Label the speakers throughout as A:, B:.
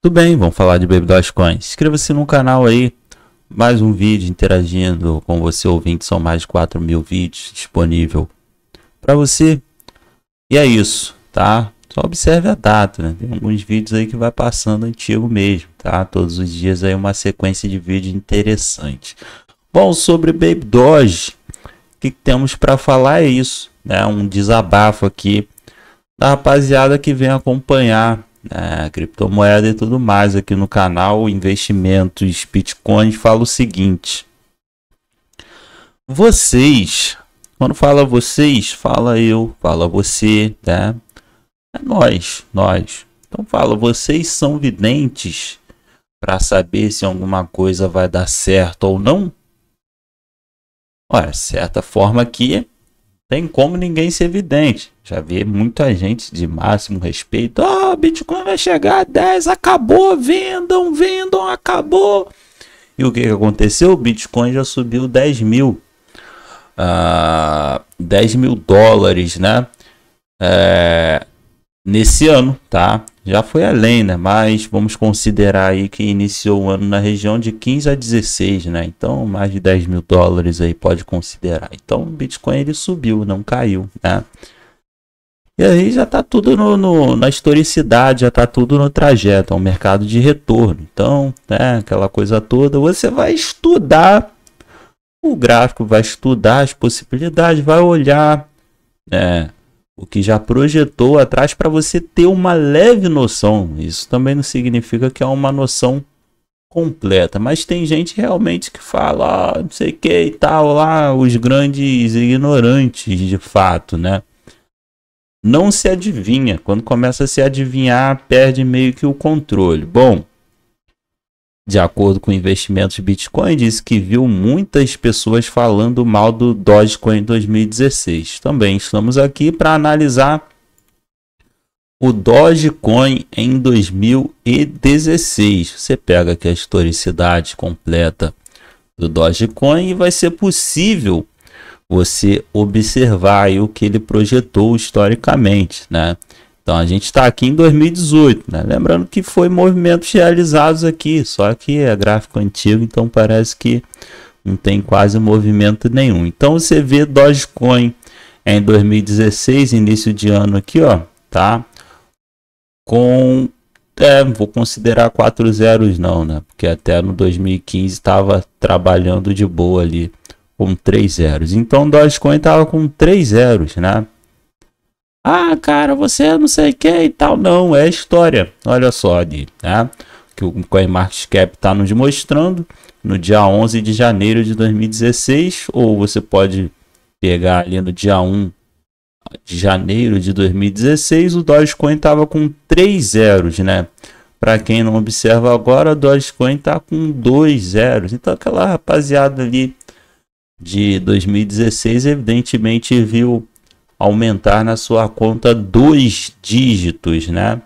A: Tudo bem, vamos falar de Baby Dogecoin. Inscreva-se no canal aí, mais um vídeo interagindo com você ouvinte, são mais de 4 mil vídeos disponível para você. E é isso, tá? Só observe a data, né? Tem alguns vídeos aí que vai passando antigo mesmo, tá? Todos os dias aí uma sequência de vídeos interessante. Bom, sobre Baby Doge, o que temos para falar é isso, né? Um desabafo aqui da rapaziada que vem acompanhar é, criptomoeda e tudo mais aqui no canal Investimentos Bitcoin, fala o seguinte: vocês, quando fala vocês, fala eu, fala você, né? É nós, nós. Então fala, vocês são videntes para saber se alguma coisa vai dar certo ou não? Olha certa forma aqui. É tem como ninguém ser vidente. Já vi muita gente de máximo respeito. Ah, oh, Bitcoin vai chegar a 10, acabou, vendam, vendam, acabou. E o que, que aconteceu? O Bitcoin já subiu 10 mil. Uh, ah, 10 mil dólares, né? É, nesse ano, tá? já foi além, né? Mas vamos considerar aí que iniciou o ano na região de 15 a 16, né? Então, mais de 10 mil dólares aí pode considerar. Então, o Bitcoin ele subiu, não caiu, né? E aí já está tudo no, no, na historicidade, já está tudo no trajeto, é um mercado de retorno. Então, né, aquela coisa toda, você vai estudar o gráfico, vai estudar as possibilidades, vai olhar né, que já projetou atrás para você ter uma leve noção. Isso também não significa que é uma noção completa, mas tem gente realmente que fala, ah, não sei o que e tal, lá os grandes ignorantes de fato, né? Não se adivinha, quando começa a se adivinhar, perde meio que o controle. Bom, de acordo com investimentos Bitcoin, disse que viu muitas pessoas falando mal do Dogecoin em 2016. Também estamos aqui para analisar o Dogecoin em 2016. Você pega aqui a historicidade completa do Dogecoin e vai ser possível você observar o que ele projetou historicamente, né? Então a gente está aqui em 2018, né? lembrando que foi movimentos realizados aqui, só que é gráfico antigo, então parece que não tem quase movimento nenhum. Então você vê Dogecoin em 2016, início de ano aqui, ó, tá? Com é, vou considerar quatro zeros não, né? Porque até no 2015 estava trabalhando de boa ali com três zeros. Então Dogecoin estava com três zeros, né? Ah, cara, você é não sei o que e tal. Não, é história. Olha só ali, tá? Que o CoinMarketCap está nos mostrando no dia 11 de janeiro de 2016. Ou você pode pegar ali no dia 1 de janeiro de 2016. O Dogecoin estava com 3 zeros, né? Para quem não observa agora, o Dogecoin está com 2 zeros. Então aquela rapaziada ali de 2016 evidentemente viu aumentar na sua conta dois dígitos, né?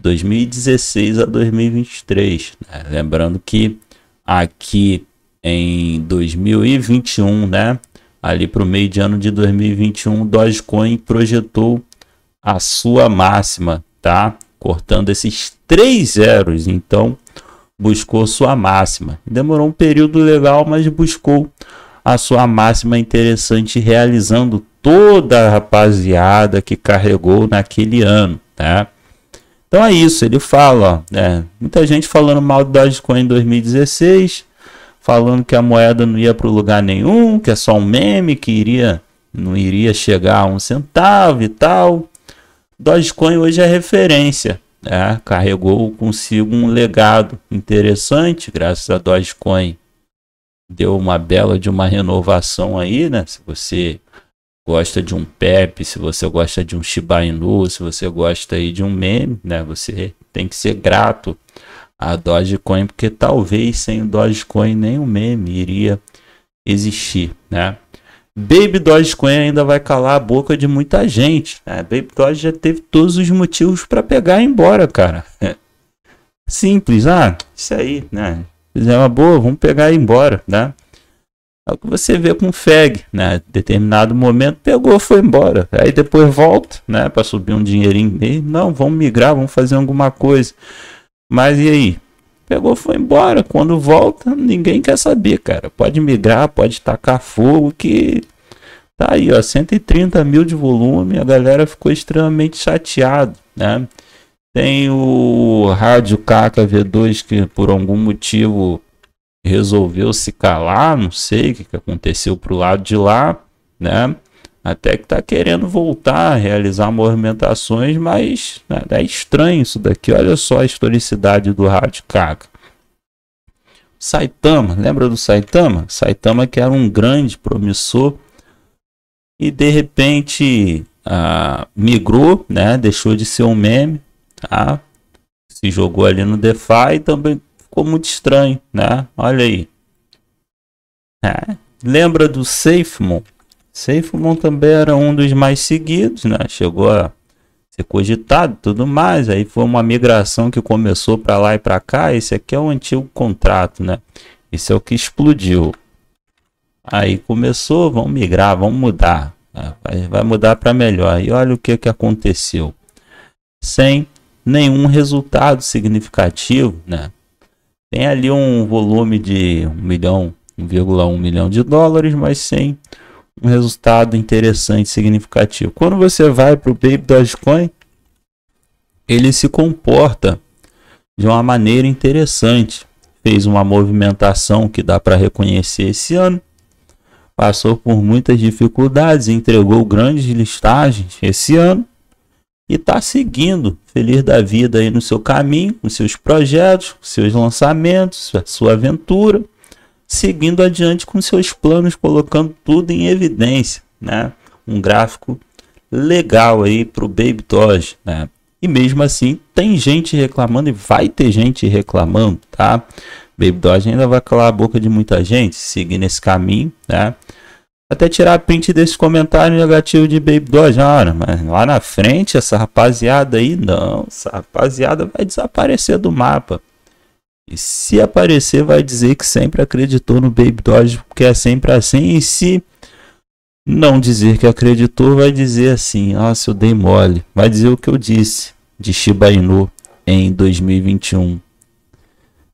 A: 2016 a 2023. Né? Lembrando que aqui em 2021, né? Ali para o meio de ano de 2021, Dogecoin projetou a sua máxima, tá? Cortando esses três zeros. Então, buscou sua máxima. Demorou um período legal, mas buscou a sua máxima interessante, realizando toda a rapaziada que carregou naquele ano, tá? Então é isso, ele fala, ó, né? muita gente falando mal do Dogecoin em 2016, falando que a moeda não ia para lugar nenhum, que é só um meme, que iria, não iria chegar a um centavo e tal. Dogecoin hoje é referência, né? carregou consigo um legado interessante graças a Dogecoin. Deu uma bela de uma renovação aí, né? Se você gosta de um Pepe, se você gosta de um Shiba Inu, se você gosta aí de um meme, né? Você tem que ser grato a Dogecoin, porque talvez sem o Dogecoin nem o meme iria existir, né? Baby Dogecoin ainda vai calar a boca de muita gente. Né? Baby Doge já teve todos os motivos para pegar e ir embora, cara. Simples, ah, isso aí, né? Fizer é uma boa, vamos pegar e ir embora, né? É o que você vê com o FEG, né? Determinado momento pegou, foi embora. Aí depois volta, né? Para subir um dinheirinho mesmo. Não, vamos migrar, vamos fazer alguma coisa. Mas e aí? Pegou, foi embora. Quando volta, ninguém quer saber, cara. Pode migrar, pode tacar fogo, que tá aí, ó. 130 mil de volume. A galera ficou extremamente chateado, né? Tem o rádio Kaka V2 que por algum motivo resolveu se calar, não sei o que, aconteceu para o lado de lá, né? Até que tá querendo voltar a realizar movimentações, mas né, é estranho isso daqui. Olha só a historicidade do rádio Kaka. Saitama, lembra do Saitama? Saitama que era um grande promissor e de repente ah, migrou, né? Deixou de ser um meme, tá? Se jogou ali no DeFi e também ficou muito estranho, né? Olha aí. É. Lembra do SafeMon? SafeMon também era um dos mais seguidos, né? Chegou a ser cogitado tudo mais. Aí foi uma migração que começou para lá e para cá. Esse aqui é o antigo contrato, né? Esse é o que explodiu. Aí começou, vamos migrar, vamos mudar. Né? Vai mudar para melhor. E olha o que, que aconteceu. Sem nenhum resultado significativo, né? Tem ali um volume de 1 milhão, 1,1 milhão de dólares, mas sem um resultado interessante, significativo. Quando você vai para o baby Dogecoin, ele se comporta de uma maneira interessante. Fez uma movimentação que dá para reconhecer esse ano. Passou por muitas dificuldades, entregou grandes listagens esse ano e está seguindo feliz da vida aí no seu caminho, com seus projetos, com seus lançamentos, a sua aventura, seguindo adiante com seus planos, colocando tudo em evidência, né? Um gráfico legal aí para o Baby Doge, né? E mesmo assim, tem gente reclamando e vai ter gente reclamando, tá? Baby Doge ainda vai calar a boca de muita gente seguindo esse caminho, né? Até tirar print desse comentário negativo de Baby Dojana. Né, mas lá na frente, essa rapaziada aí, não. Essa rapaziada vai desaparecer do mapa. E se aparecer, vai dizer que sempre acreditou no Baby Doge, porque é sempre assim. E se não dizer que acreditou, vai dizer assim: Nossa, eu dei mole. Vai dizer o que eu disse de Shiba Inu em 2021.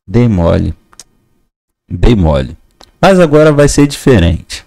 A: Dei mole. Dei mole. Mas agora vai ser diferente.